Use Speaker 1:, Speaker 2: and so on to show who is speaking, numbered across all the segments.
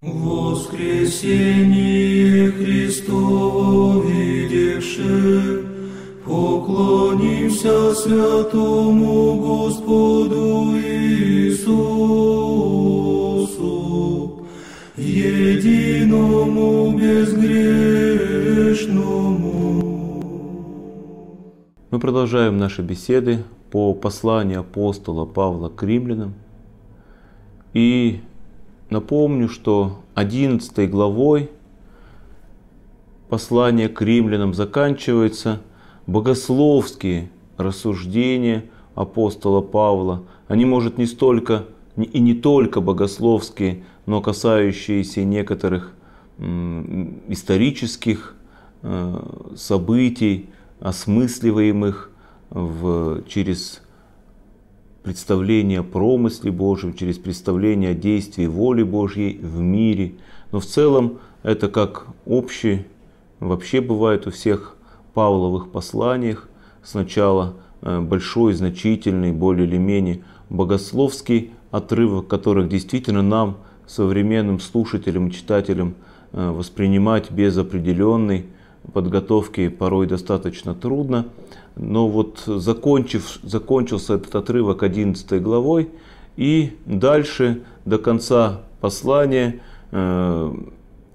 Speaker 1: Воскресение Христово видевши, поклонимся святому Господу Иисусу, единому безгрешному. Мы продолжаем наши беседы по посланию апостола Павла к римлянам. И Напомню, что 11 главой послание к римлянам заканчивается богословские рассуждения апостола Павла. Они, может, не столько и не только богословские, но касающиеся некоторых исторических э, событий, осмысливаемых в, через представление о промысле Божьем, через представление о действии воли Божьей в мире. Но в целом это как общее, вообще бывает у всех Павловых посланиях. Сначала э, большой, значительный, более или менее богословский отрывок, которых действительно нам, современным слушателям и читателям, э, воспринимать без определенной подготовки порой достаточно трудно. Но вот закончив, закончился этот отрывок 11 главой, и дальше до конца послания э,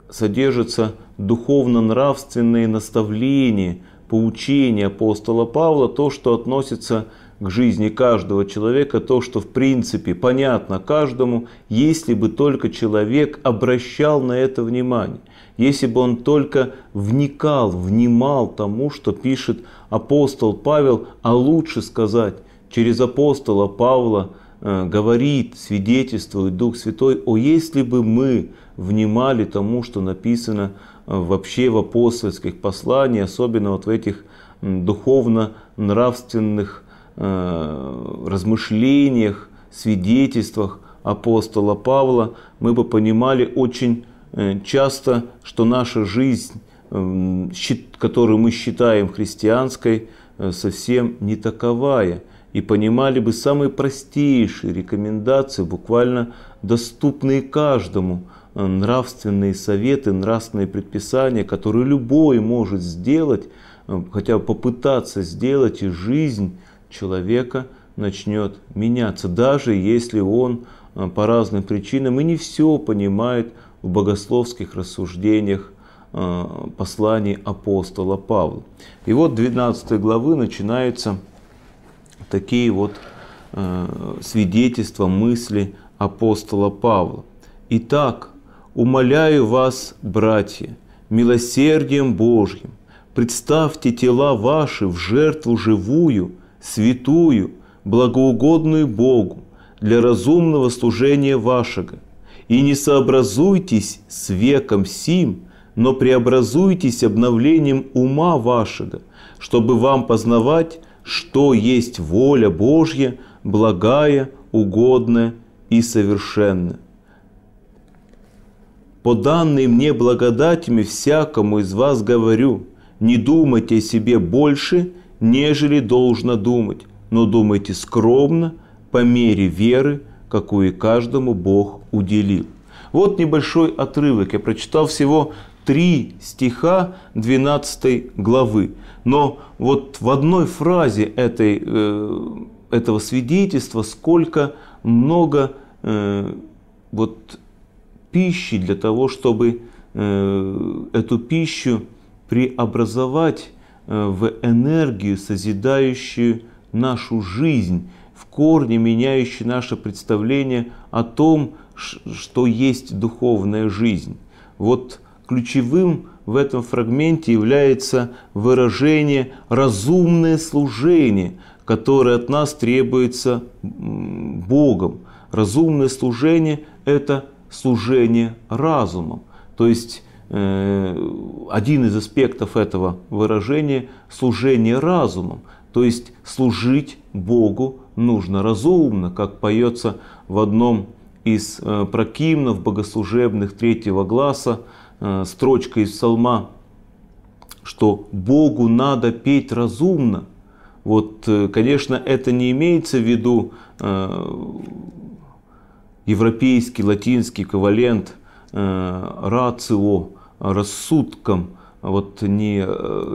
Speaker 1: содержатся духовно-нравственные наставления, поучения апостола Павла, то, что относится к жизни каждого человека, то, что в принципе понятно каждому, если бы только человек обращал на это внимание если бы он только вникал, внимал тому, что пишет апостол Павел, а лучше сказать, через апостола Павла э, говорит, свидетельствует Дух Святой, о если бы мы внимали тому, что написано э, вообще в апостольских посланиях, особенно вот в этих э, духовно-нравственных размышлениях, свидетельствах апостола Павла, мы бы понимали очень Э, часто, что наша жизнь, эм, которую мы считаем христианской, э, совсем не таковая, и понимали бы самые простейшие рекомендации, буквально доступные каждому, э, нравственные советы, нравственные предписания, которые любой может сделать, хотя бы попытаться сделать, и жизнь человека начнет меняться, даже если он по разным причинам и не все понимает в богословских рассуждениях э, посланий апостола Павла. И вот 12 главы начинаются такие вот э, свидетельства, мысли апостола Павла. «Итак, умоляю вас, братья, милосердием Божьим, представьте тела ваши в жертву живую, святую, благоугодную Богу, для разумного служения вашего и не сообразуйтесь с веком сим, но преобразуйтесь обновлением ума вашего, чтобы вам познавать, что есть воля Божья, благая, угодная и совершенная. По данной мне благодатями всякому из вас говорю, не думайте о себе больше, нежели должно думать, но думайте скромно, по мере веры, какую каждому Бог уделил. Вот небольшой отрывок. Я прочитал всего три стиха 12 главы. Но вот в одной фразе этой, э, этого свидетельства сколько много э, вот пищи для того, чтобы э, эту пищу преобразовать в энергию, созидающую нашу жизнь, в корне меняющий наше представление о том, что есть духовная жизнь. Вот ключевым в этом фрагменте является выражение «разумное служение», которое от нас требуется Богом. Разумное служение – это служение разумом. То есть э, один из аспектов этого выражения – служение разумом, то есть служить Богу нужно разумно, как поется в одном из э, прокимнов богослужебных третьего гласа э, строчка из псалма, что Богу надо петь разумно. Вот, э, конечно, это не имеется в виду европейский, латинский эквивалент рацио, рассудком, вот не,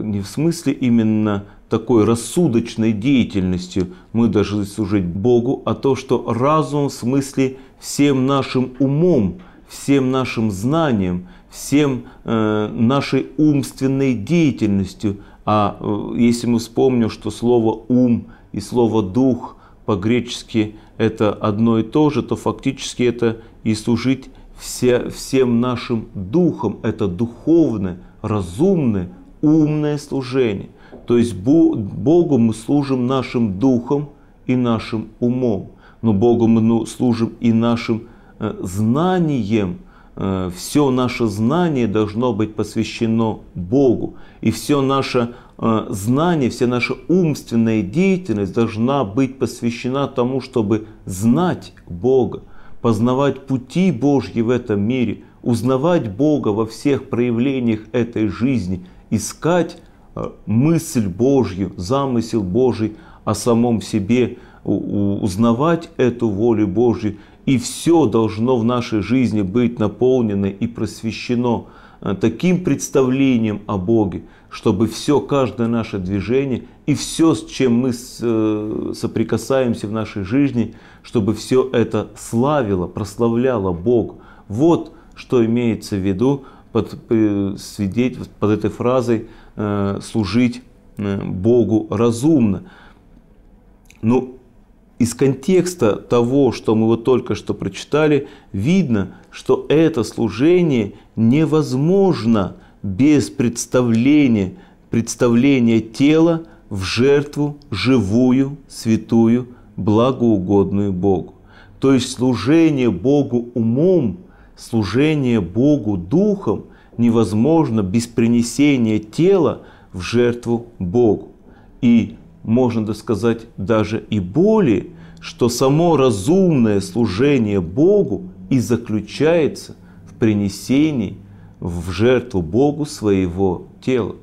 Speaker 1: не в смысле именно такой рассудочной деятельностью мы должны служить Богу, а то, что разум в смысле всем нашим умом, всем нашим знанием, всем э, нашей умственной деятельностью. А э, если мы вспомним, что слово ум и слово дух по-гречески это одно и то же, то фактически это и служить все, всем нашим духом. Это духовное, разумное, умное служение. То есть Богу мы служим нашим духом и нашим умом, но Богу мы ну, служим и нашим э, знанием. Э, все наше знание должно быть посвящено Богу. И все наше э, знание, вся наша умственная деятельность должна быть посвящена тому, чтобы знать Бога, познавать пути Божьи в этом мире, узнавать Бога во всех проявлениях этой жизни, искать Э, мысль Божью, замысел Божий о самом себе, узнавать эту волю Божью, и все должно в нашей жизни быть наполнено и просвещено э, таким представлением о Боге, чтобы все, каждое наше движение и все, с чем мы э, соприкасаемся в нашей жизни, чтобы все это славило, прославляло Бога. Вот что имеется в виду под, свидетель, под этой фразой Э, служить э, Богу разумно. но из контекста того, что мы вот только что прочитали, видно, что это служение невозможно без представления, представления тела в жертву живую, святую, благоугодную Богу. То есть служение Богу умом, служение Богу духом невозможно без принесения тела в жертву Богу. И можно так сказать даже и более, что само разумное служение Богу и заключается в принесении в жертву Богу своего тела.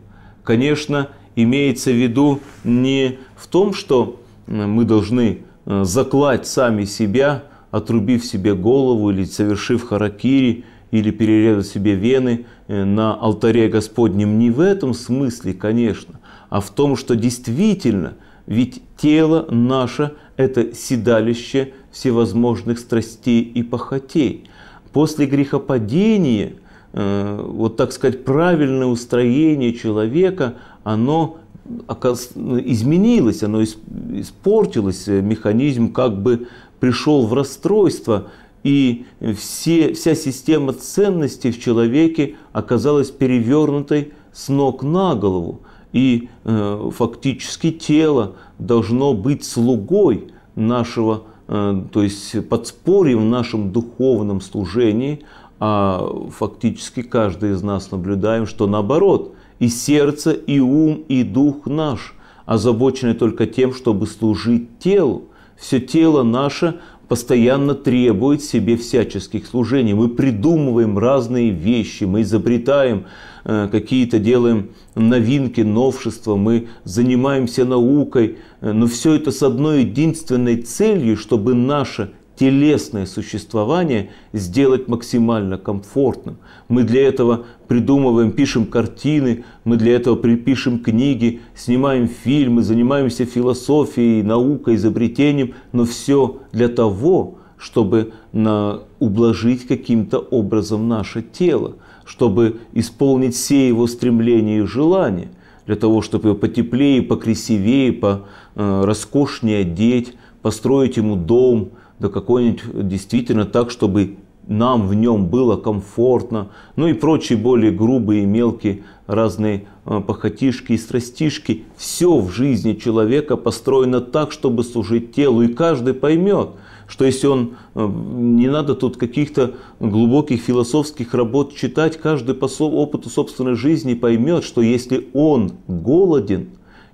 Speaker 1: Конечно, имеется в виду не в том, что э, мы должны э, заклать сами себя, отрубив себе голову или совершив харакири, или перерезать себе вены э, на алтаре Господнем. Не в этом смысле, конечно, а в том, что действительно, ведь тело наше – это седалище всевозможных страстей и похотей. После грехопадения, э, вот так сказать, правильное устроение человека, оно изменилось, оно испортилось, э, механизм как бы пришел в расстройство – и все, вся система ценностей в человеке оказалась перевернутой с ног на голову. И э, фактически тело должно быть слугой нашего, э, то есть подспорьем в нашем духовном служении, а фактически каждый из нас наблюдаем, что наоборот, и сердце, и ум, и дух наш озабочены только тем, чтобы служить телу. Все тело наше постоянно требует себе всяческих служений. Мы придумываем разные вещи, мы изобретаем э, какие-то, делаем новинки, новшества, мы занимаемся наукой, э, но все это с одной единственной целью, чтобы наше телесное существование сделать максимально комфортным. Мы для этого придумываем, пишем картины, мы для этого пишем книги, снимаем фильмы, занимаемся философией, наукой, изобретением, но все для того, чтобы на, ублажить каким-то образом наше тело, чтобы исполнить все его стремления и желания, для того, чтобы его потеплее, покрасивее, по, э, роскошнее одеть, построить ему дом – до какой-нибудь действительно так, чтобы нам в нем было комфортно, ну и прочие более грубые и мелкие разные э, похотишки и страстишки. Все в жизни человека построено так, чтобы служить телу, и каждый поймет, что если он, э, не надо тут каких-то глубоких философских работ читать, каждый по опыту собственной жизни поймет, что если он голоден,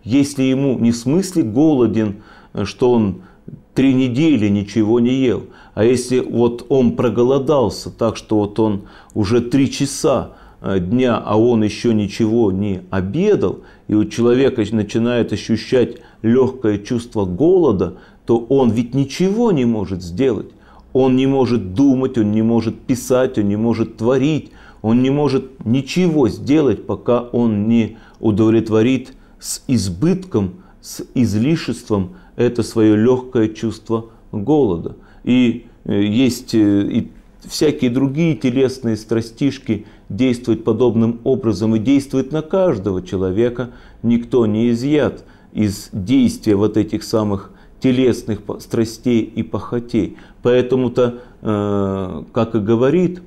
Speaker 1: если ему не в смысле голоден, э, что он три недели ничего не ел. А если вот он проголодался, так что вот он уже три часа э, дня, а он еще ничего не обедал, и у человека начинает ощущать легкое чувство голода, то он ведь ничего не может сделать. Он не может думать, он не может писать, он не может творить, он не может ничего сделать, пока он не удовлетворит с избытком, с излишеством это свое легкое чувство голода. И э, есть э, и всякие другие телесные страстишки действуют подобным образом и действуют на каждого человека. Никто не изъят из действия вот этих самых телесных страстей и похотей. Поэтому-то, э, как и говорит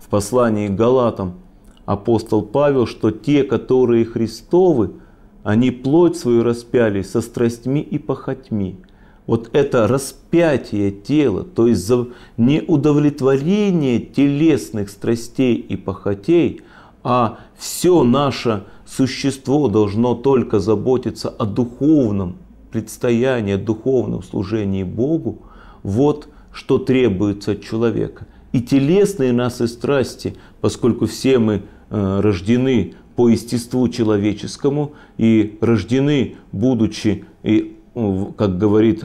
Speaker 1: в послании к Галатам апостол Павел, что те, которые Христовы – они плоть свою распяли со страстьми и похотьми. Вот это распятие тела, то есть неудовлетворение телесных страстей и похотей, а все наше существо должно только заботиться о духовном предстоянии, о духовном служении Богу, вот что требуется от человека. И телесные нас и страсти, поскольку все мы э, рождены по естеству человеческому и рождены, будучи, и, ну, как говорит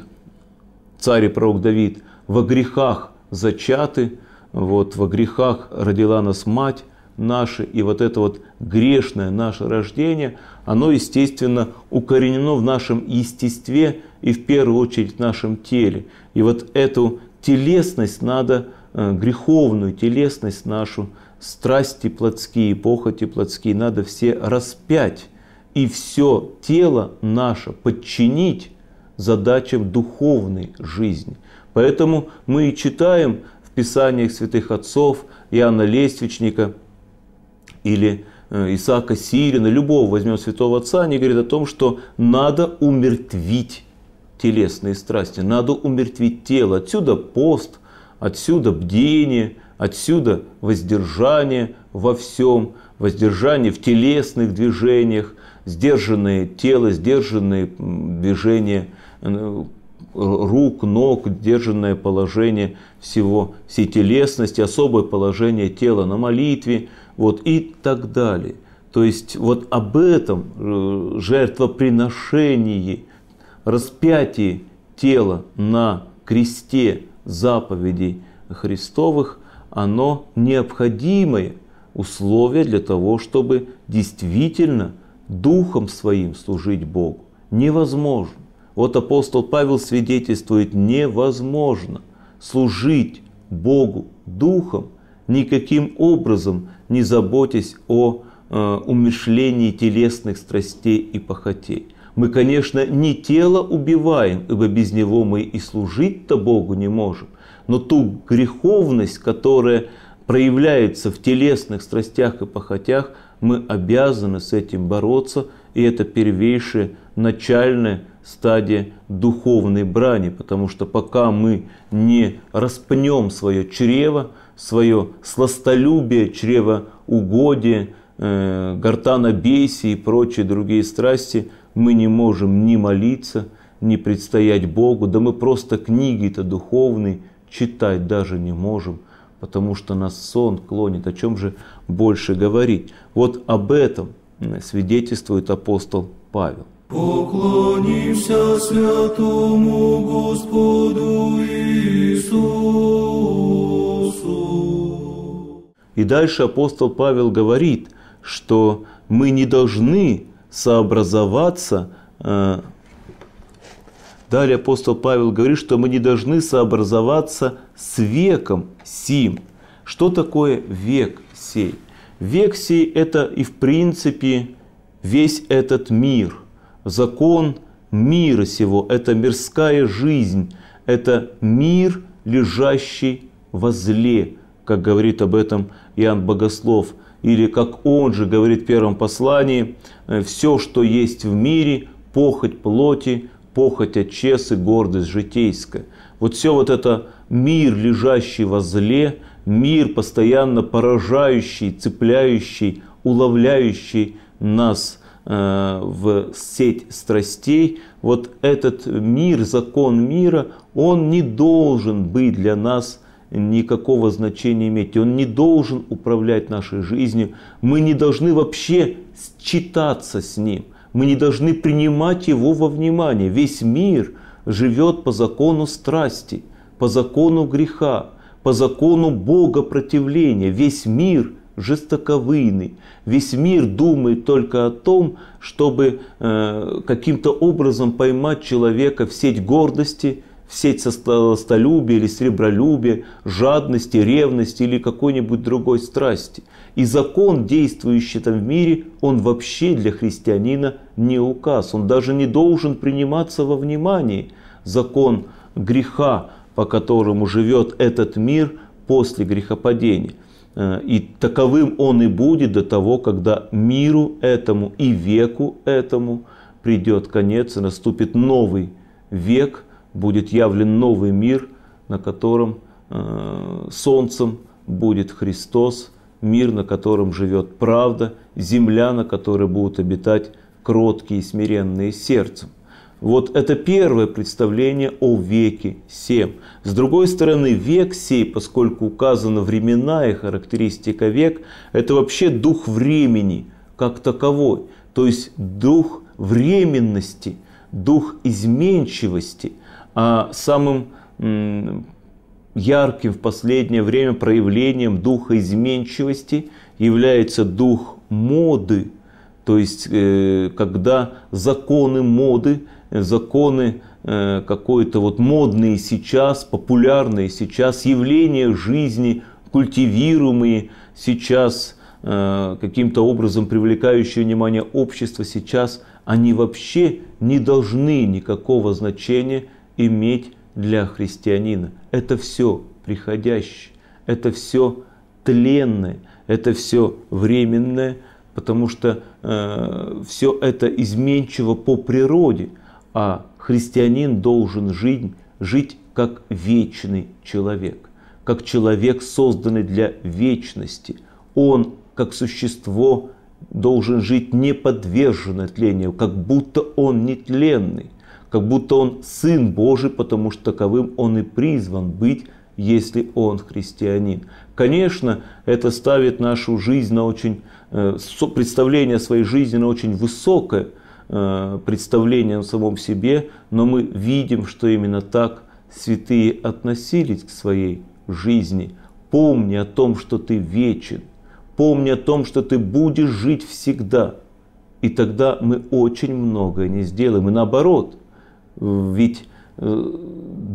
Speaker 1: царь и пророк Давид, во грехах зачаты, вот, во грехах родила нас мать наша, и вот это вот грешное наше рождение, оно, естественно, укоренено в нашем естестве и в первую очередь в нашем теле. И вот эту телесность надо, э, греховную телесность нашу, страсти плотские, похоти плотские надо все распять и все тело наше подчинить задачам духовной жизни. Поэтому мы и читаем в Писаниях святых отцов Иоанна Лествичника или э, Исаака Сирина, любого возьмем святого отца, они говорят о том, что надо умертвить телесные страсти, надо умертвить тело. Отсюда пост, отсюда бдение – Отсюда воздержание во всем, воздержание в телесных движениях, сдержанное тело, сдержанные движения рук, ног, сдержанное положение всего, всей телесности, особое положение тела на молитве вот, и так далее. То есть вот об этом э, жертвоприношении, распятии тела на кресте заповедей Христовых – оно необходимое условие для того, чтобы действительно духом своим служить Богу. Невозможно. Вот апостол Павел свидетельствует, невозможно служить Богу духом, никаким образом не заботясь о э, умышлении телесных страстей и похотей. Мы, конечно, не тело убиваем, ибо без него мы и служить-то Богу не можем, но ту греховность, которая проявляется в телесных страстях и похотях, мы обязаны с этим бороться, и это первейшая начальная стадия духовной брани, потому что пока мы не распнем свое чрево, свое сластолюбие, угодие, э, гортанобесие и прочие другие страсти, мы не можем ни молиться, ни предстоять Богу, да мы просто книги-то духовные читать даже не можем, потому что нас сон клонит, о чем же больше говорить. Вот об этом свидетельствует апостол Павел. Поклонимся святому Господу Иисусу. И дальше апостол Павел говорит, что мы не должны сообразоваться э, Далее апостол Павел говорит, что мы не должны сообразоваться с веком сим. Что такое век сей? Век сей – это и в принципе весь этот мир. Закон мира сего – это мирская жизнь, это мир, лежащий во зле, как говорит об этом Иоанн Богослов. Или, как он же говорит в первом послании, «Э, «Все, что есть в мире, похоть плоти, похоть, отчес и гордость житейская. Вот все вот это мир, лежащий во зле, мир, постоянно поражающий, цепляющий, уловляющий нас э, в сеть страстей, вот этот мир, закон мира, он не должен быть для нас никакого значения иметь. Он не должен управлять нашей жизнью. Мы не должны вообще считаться с ним – мы не должны принимать его во внимание. Весь мир живет по закону страсти, по закону греха, по закону Бога противления. Весь мир жестоковыйный. Весь мир думает только о том, чтобы э, каким-то образом поймать человека в сеть гордости – сеть состолюбия или сребролюбия, жадности, ревности или какой-нибудь другой страсти. И закон, действующий там в мире, он вообще для христианина не указ. Он даже не должен приниматься во внимание. Закон греха, по которому живет этот мир после грехопадения. Э, и таковым он и будет до того, когда миру этому и веку этому придет конец и наступит новый век – будет явлен новый мир, на котором э, солнцем будет Христос, мир, на котором живет правда, земля, на которой будут обитать кроткие и смиренные сердцем. Вот это первое представление о веке всем. С другой стороны, век сей, поскольку указаны времена и характеристика век, это вообще дух времени как таковой, то есть дух временности – дух изменчивости, а самым ярким в последнее время проявлением духа изменчивости является дух моды, то есть э, когда законы моды, э, законы э, какой-то вот модные сейчас, популярные сейчас, явления жизни, культивируемые сейчас, каким-то образом привлекающие внимание общества сейчас – они вообще не должны никакого значения иметь для христианина. Это все приходящее, это все тленное, это все временное, потому что э, все это изменчиво по природе, а христианин должен жить, жить как вечный человек, как человек, созданный для вечности. Он, как существо, должен жить неподверженно тлению, как будто он нетленный, как будто он Сын Божий, потому что таковым он и призван быть, если он христианин. Конечно, это ставит нашу жизнь на очень, э, представление своей жизни на очень высокое э, представление о самом себе, но мы видим, что именно так святые относились к своей жизни. Помни о том, что ты вечен, Помни о том, что ты будешь жить всегда. И тогда мы очень многое не сделаем. И наоборот, ведь э,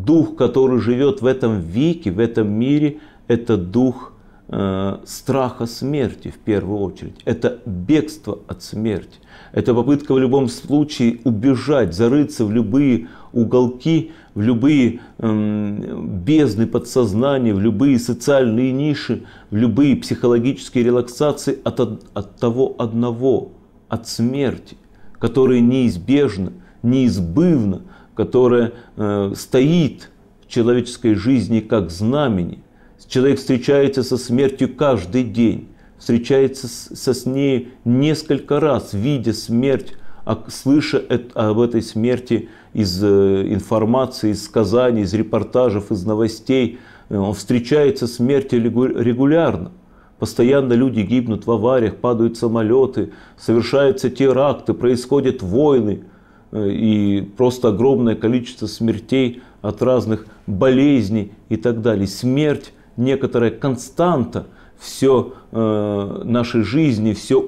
Speaker 1: дух, который живет в этом веке, в этом мире, это дух Э, страха смерти в первую очередь. Это бегство от смерти. Это попытка в любом случае убежать, зарыться в любые уголки, в любые э, бездны подсознания, в любые социальные ниши, в любые психологические релаксации от, от того одного, от смерти, которая неизбежна, неизбывна, которая э, стоит в человеческой жизни как знамени Человек встречается со смертью каждый день, встречается со с ней несколько раз, видя смерть, а слыша об этой смерти из э, информации, из сказаний, из репортажев, из новостей. Э, он встречается с смертью регулярно. Постоянно люди гибнут в авариях, падают самолеты, совершаются теракты, происходят войны э, и просто огромное количество смертей от разных болезней и так далее. Смерть некоторая константа, все э, нашей жизни, все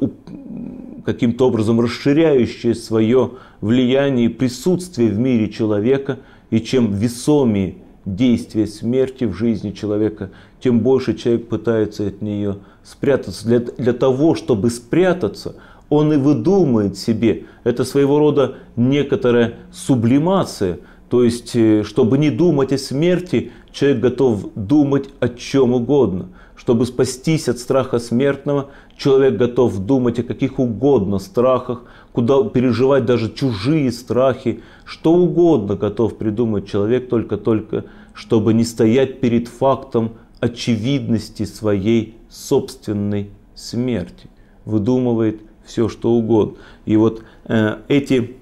Speaker 1: каким-то образом расширяющее свое влияние и присутствие в мире человека, и чем весомее действие смерти в жизни человека, тем больше человек пытается от нее спрятаться. Для, для того, чтобы спрятаться, он и выдумает себе. Это своего рода некоторая сублимация – то есть, э, чтобы не думать о смерти, человек готов думать о чем угодно. Чтобы спастись от страха смертного, человек готов думать о каких угодно страхах, куда переживать даже чужие страхи, что угодно готов придумать человек только-только, чтобы не стоять перед фактом очевидности своей собственной смерти. Выдумывает все, что угодно. И вот э, эти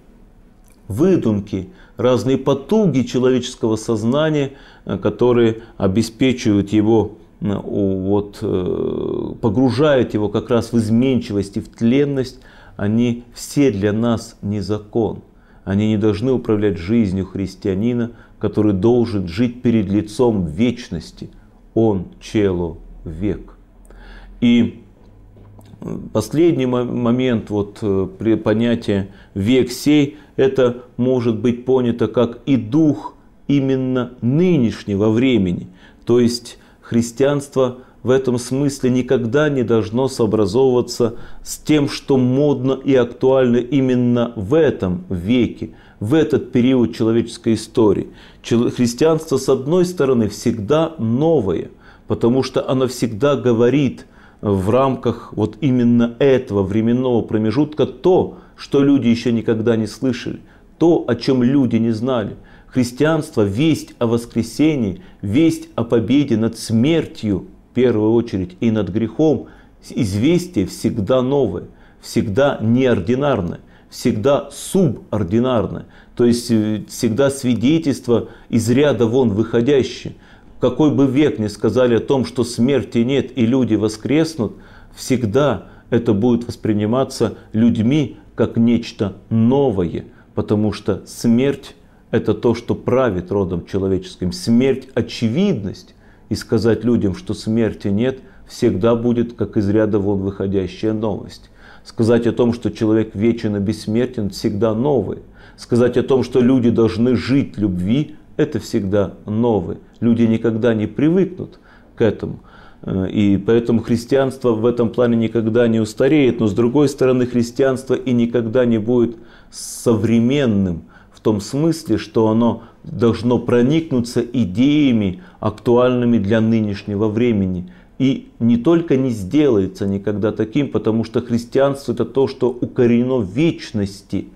Speaker 1: выдумки – разные потуги человеческого сознания, э, которые обеспечивают его э, вот, э, погружают его как раз в изменчивость и в тленность, они все для нас не закон. Они не должны управлять жизнью христианина, который должен жить перед лицом вечности. Он чело век. И последний момент, вот понятие «век сей» это может быть понято как и дух именно нынешнего времени. То есть христианство в этом смысле никогда не должно сообразовываться с тем, что модно и актуально именно в этом веке, в этот период человеческой истории. Христианство, с одной стороны, всегда новое, потому что оно всегда говорит в рамках вот именно этого временного промежутка то, что люди еще никогда не слышали, то, о чем люди не знали. Христианство – весть о воскресении, весть о победе над смертью, в первую очередь, и над грехом. Известие всегда новое, всегда неординарное, всегда субординарное. То есть э, всегда свидетельство из ряда вон выходящее. Какой бы век ни сказали о том, что смерти нет и люди воскреснут, всегда это будет восприниматься людьми, как нечто новое, потому что смерть – это то, что правит родом человеческим. Смерть – очевидность, и сказать людям, что смерти нет, всегда будет как из ряда вон выходящая новость. Сказать о том, что человек вечен и бессмертен, всегда новый. Сказать о том, что люди должны жить любви, это всегда новый. Люди никогда не привыкнут к этому. Э, и поэтому христианство в этом плане никогда не устареет, но с другой стороны христианство и никогда не будет современным в том смысле, что оно должно проникнуться идеями, актуальными для нынешнего времени. И не только не сделается никогда таким, потому что христианство это то, что укорено в вечности,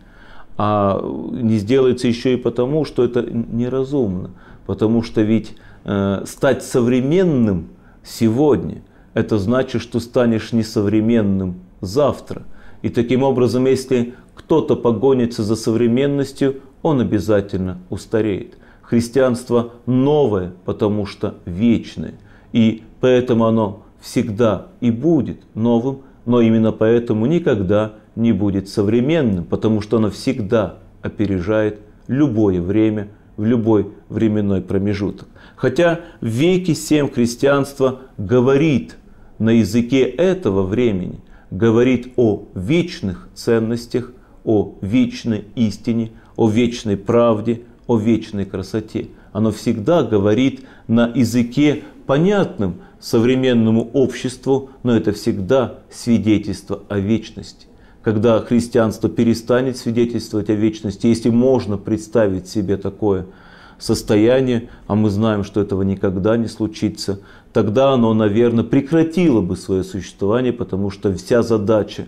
Speaker 1: а не сделается еще и потому, что это неразумно. Потому что ведь э, стать современным – сегодня, это значит, что станешь несовременным завтра. И таким образом, если кто-то погонится за современностью, он обязательно устареет. Христианство новое, потому что вечное. И поэтому оно всегда и будет новым, но именно поэтому никогда не будет современным, потому что оно всегда опережает любое время в любой временной промежуток. Хотя веки семь христианства говорит на языке этого времени, говорит о вечных ценностях, о вечной истине, о вечной правде, о вечной красоте. Оно всегда говорит на языке понятным современному обществу, но это всегда свидетельство о вечности. Когда христианство перестанет свидетельствовать о вечности, если можно представить себе такое – состояние, а мы знаем, что этого никогда не случится, тогда оно, наверное, прекратило бы свое существование, потому что вся задача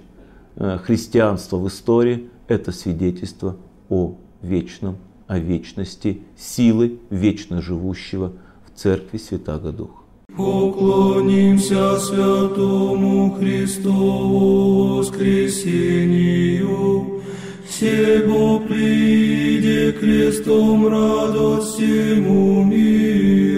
Speaker 1: э, христианства в истории – это свидетельство о вечном, о вечности силы вечно живущего в церкви Святаго Духа. Поклонимся святому Христу воскресению, себо приди крестом радость всему миру.